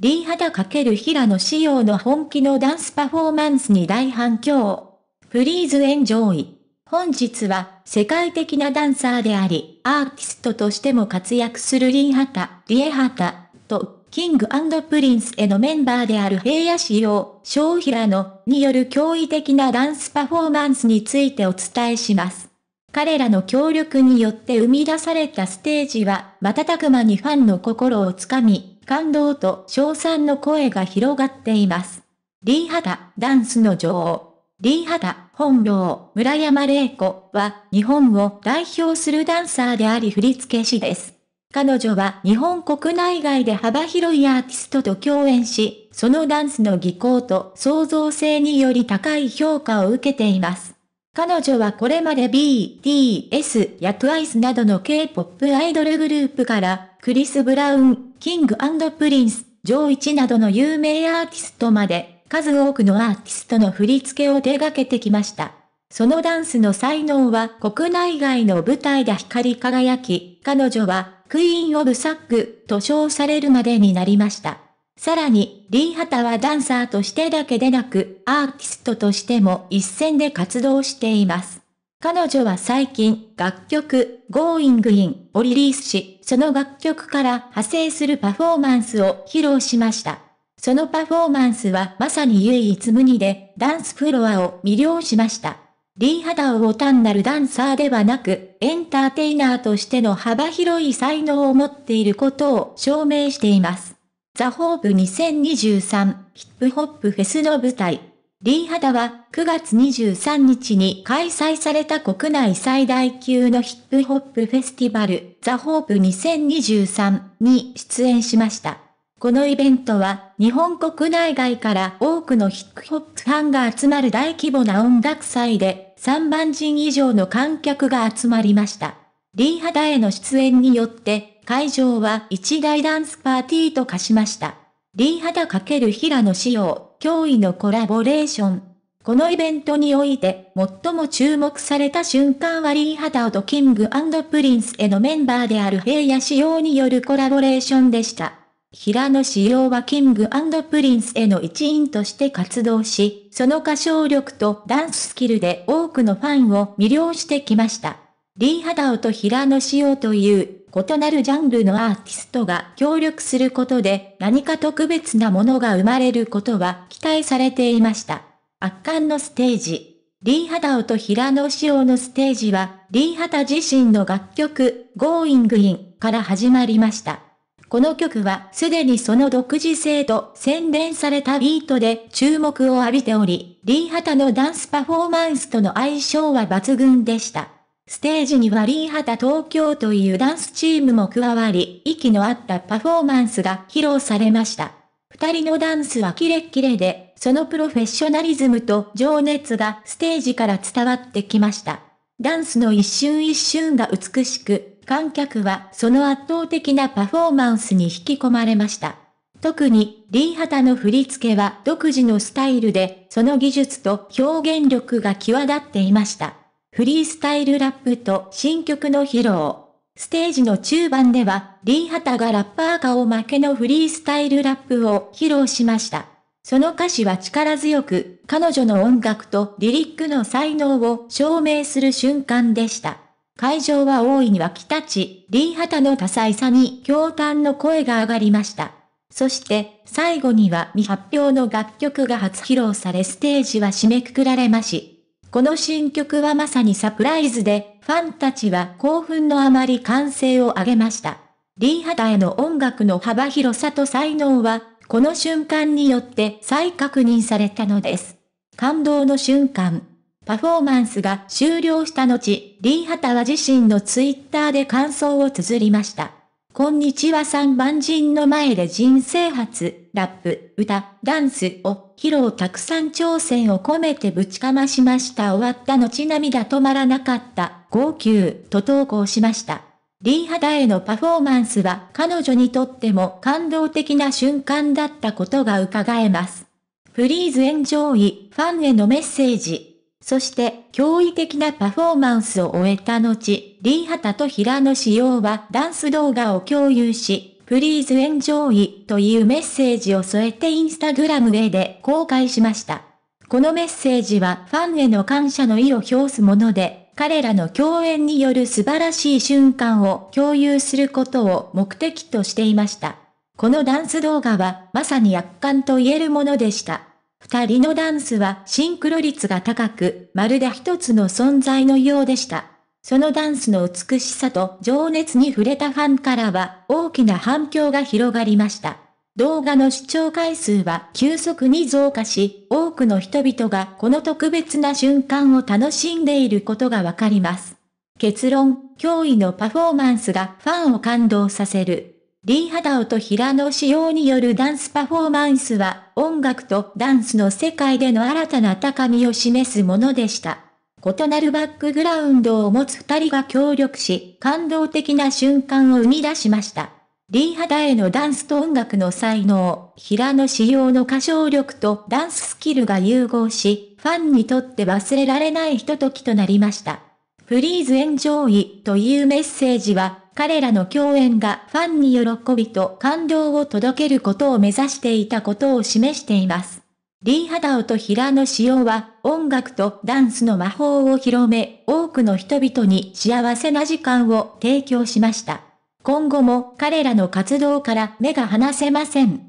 リハタ×平野仕様の本気のダンスパフォーマンスに大反響。プリーズエンジョイ。本日は世界的なダンサーであり、アーティストとしても活躍するリーハタ、リエハタと、キングプリンスへのメンバーである平野仕様、小平野による驚異的なダンスパフォーマンスについてお伝えします。彼らの協力によって生み出されたステージは、瞬く間にファンの心をつかみ、感動と称賛の声が広がっています。リーハダ、ダンスの女王。リーハダ、本名、村山玲子は、日本を代表するダンサーであり振付師です。彼女は日本国内外で幅広いアーティストと共演し、そのダンスの技巧と創造性により高い評価を受けています。彼女はこれまで BTS や TWICE などの K-POP アイドルグループから、クリス・ブラウン、キングアンド・プリンス、ジョーイチなどの有名アーティストまで、数多くのアーティストの振り付けを手掛けてきました。そのダンスの才能は国内外の舞台で光り輝き、彼女はクイーン・オブ・サックと称されるまでになりました。さらに、リー・ハタはダンサーとしてだけでなく、アーティストとしても一線で活動しています。彼女は最近、楽曲、Going In をリリースし、その楽曲から派生するパフォーマンスを披露しました。そのパフォーマンスはまさに唯一無二で、ダンスフロアを魅了しました。リー・ハダを単なるダンサーではなく、エンターテイナーとしての幅広い才能を持っていることを証明しています。ザ・ホープ2023ヒップホップフェスの舞台、リーハダは9月23日に開催された国内最大級のヒップホップフェスティバル、ザ・ホープ2023に出演しました。このイベントは日本国内外から多くのヒップホップファンが集まる大規模な音楽祭で3万人以上の観客が集まりました。リーハダへの出演によって会場は一大ダンスパーティーと化しました。リーハダ×平野仕様、驚異のコラボレーション。このイベントにおいて、最も注目された瞬間はリーハダオとキングプリンスへのメンバーである平野仕様によるコラボレーションでした。平野仕様はキングプリンスへの一員として活動し、その歌唱力とダンススキルで多くのファンを魅了してきました。リーハダオと平野仕様という異なるジャンルのアーティストが協力することで何か特別なものが生まれることは期待されていました。圧巻のステージ。リー・ハダオと平野紫耀のステージは、リー・ハタ自身の楽曲、Going In から始まりました。この曲はすでにその独自性と洗練されたビートで注目を浴びており、リー・ハタのダンスパフォーマンスとの相性は抜群でした。ステージにはリーハタ東京というダンスチームも加わり、息の合ったパフォーマンスが披露されました。二人のダンスはキレッキレで、そのプロフェッショナリズムと情熱がステージから伝わってきました。ダンスの一瞬一瞬が美しく、観客はその圧倒的なパフォーマンスに引き込まれました。特に、リーハタの振り付けは独自のスタイルで、その技術と表現力が際立っていました。フリースタイルラップと新曲の披露。ステージの中盤では、リーハタがラッパー顔負けのフリースタイルラップを披露しました。その歌詞は力強く、彼女の音楽とリリックの才能を証明する瞬間でした。会場は大いに沸き立ち、リーハタの多彩さに驚嘆の声が上がりました。そして、最後には未発表の楽曲が初披露されステージは締めくくられまし。この新曲はまさにサプライズで、ファンたちは興奮のあまり歓声を上げました。リーハタへの音楽の幅広さと才能は、この瞬間によって再確認されたのです。感動の瞬間。パフォーマンスが終了した後、リーハタは自身のツイッターで感想を綴りました。こんにちは三万人の前で人生初、ラップ、歌、ダンスを、披露たくさん挑戦を込めてぶちかましました終わった後涙止まらなかった、号泣、と投稿しました。リーハダへのパフォーマンスは彼女にとっても感動的な瞬間だったことが伺えます。フリーズエンジョイ、ファンへのメッセージ。そして驚異的なパフォーマンスを終えた後、リーハタと平野紫耀はダンス動画を共有し、プリーズエンジョイというメッセージを添えてインスタグラムへで公開しました。このメッセージはファンへの感謝の意を表すもので、彼らの共演による素晴らしい瞬間を共有することを目的としていました。このダンス動画はまさに圧巻と言えるものでした。二人のダンスはシンクロ率が高く、まるで一つの存在のようでした。そのダンスの美しさと情熱に触れたファンからは大きな反響が広がりました。動画の視聴回数は急速に増加し、多くの人々がこの特別な瞬間を楽しんでいることがわかります。結論、驚異のパフォーマンスがファンを感動させる。リーハダオと平野紫耀によるダンスパフォーマンスは音楽とダンスの世界での新たな高みを示すものでした。異なるバックグラウンドを持つ二人が協力し、感動的な瞬間を生み出しました。リーハダへのダンスと音楽の才能、平野仕様の歌唱力とダンススキルが融合し、ファンにとって忘れられないひと時となりました。フリーズエンジョイというメッセージは、彼らの共演がファンに喜びと感動を届けることを目指していたことを示しています。リー・ハダオと平野紫耀は音楽とダンスの魔法を広め、多くの人々に幸せな時間を提供しました。今後も彼らの活動から目が離せません。